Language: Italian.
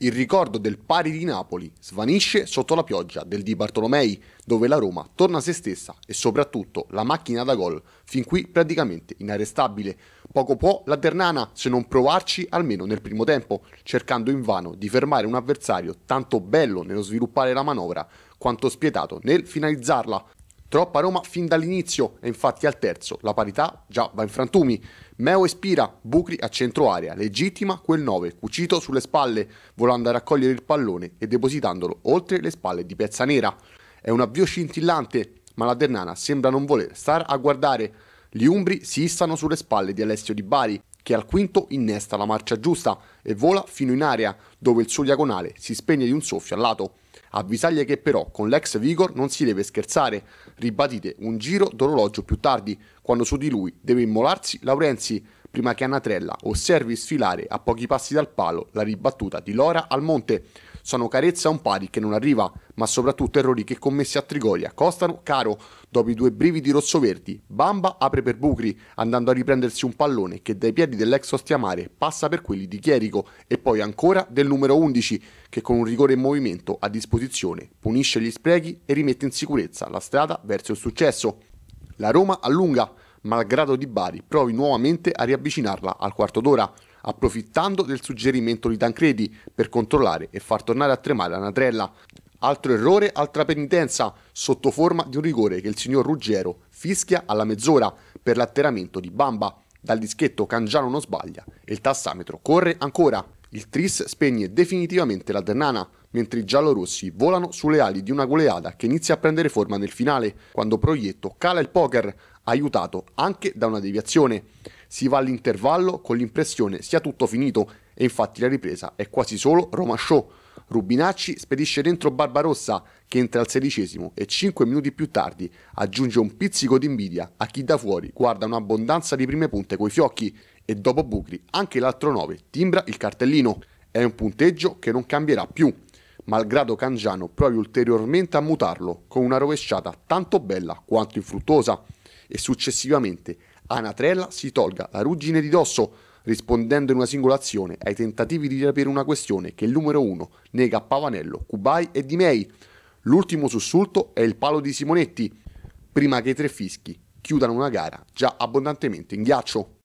Il ricordo del pari di Napoli svanisce sotto la pioggia del Di Bartolomei, dove la Roma torna a se stessa e soprattutto la macchina da gol, fin qui praticamente inarrestabile. Poco può la Ternana se non provarci almeno nel primo tempo, cercando invano di fermare un avversario tanto bello nello sviluppare la manovra quanto spietato nel finalizzarla. Troppa Roma fin dall'inizio e infatti al terzo la parità già va in frantumi. Meo espira, Bucri a centro area, legittima quel 9, cucito sulle spalle, volando a raccogliere il pallone e depositandolo oltre le spalle di Piazza Nera. È un avvio scintillante, ma la Ternana sembra non voler star a guardare. Gli Umbri si istano sulle spalle di Alessio Di Bari, che al quinto innesta la marcia giusta e vola fino in area, dove il suo diagonale si spegne di un soffio al lato avvisaglie che però con l'ex Vigor non si deve scherzare, ribadite un giro d'orologio più tardi, quando su di lui deve immolarsi Laurenzi, prima che Annatrella osservi sfilare a pochi passi dal palo la ribattuta di Lora al monte, sono carezza a un pari che non arriva, ma soprattutto errori che commessi a Trigoria costano caro. Dopo i due brividi rossoverdi, Bamba apre per Bucri, andando a riprendersi un pallone che dai piedi dell'ex Ostiamare passa per quelli di Chierico e poi ancora del numero 11, che con un rigore in movimento a disposizione punisce gli sprechi e rimette in sicurezza la strada verso il successo. La Roma allunga, malgrado Di Bari provi nuovamente a riavvicinarla al quarto d'ora approfittando del suggerimento di Tancredi per controllare e far tornare a tremare la natrella. Altro errore, altra penitenza, sotto forma di un rigore che il signor Ruggero fischia alla mezz'ora per l'atteramento di Bamba. Dal dischetto Cangiano non sbaglia e il tassametro corre ancora. Il Tris spegne definitivamente la Ternana, mentre i giallorossi volano sulle ali di una goleada che inizia a prendere forma nel finale, quando Proietto cala il poker, aiutato anche da una deviazione. Si va all'intervallo con l'impressione sia tutto finito e infatti la ripresa è quasi solo Roma Show. Rubinacci spedisce dentro Barbarossa che entra al sedicesimo e 5 minuti più tardi aggiunge un pizzico di invidia a chi da fuori guarda un'abbondanza di prime punte coi fiocchi e dopo Bucri anche l'altro 9 timbra il cartellino. È un punteggio che non cambierà più malgrado Cangiano provi ulteriormente a mutarlo con una rovesciata tanto bella quanto infruttuosa e successivamente Anatrella si tolga la ruggine di dosso rispondendo in una singola azione ai tentativi di riaprire una questione che il numero 1 nega a Pavanello, Cubai e Di Mei. L'ultimo sussulto è il palo di Simonetti, prima che i tre fischi chiudano una gara già abbondantemente in ghiaccio.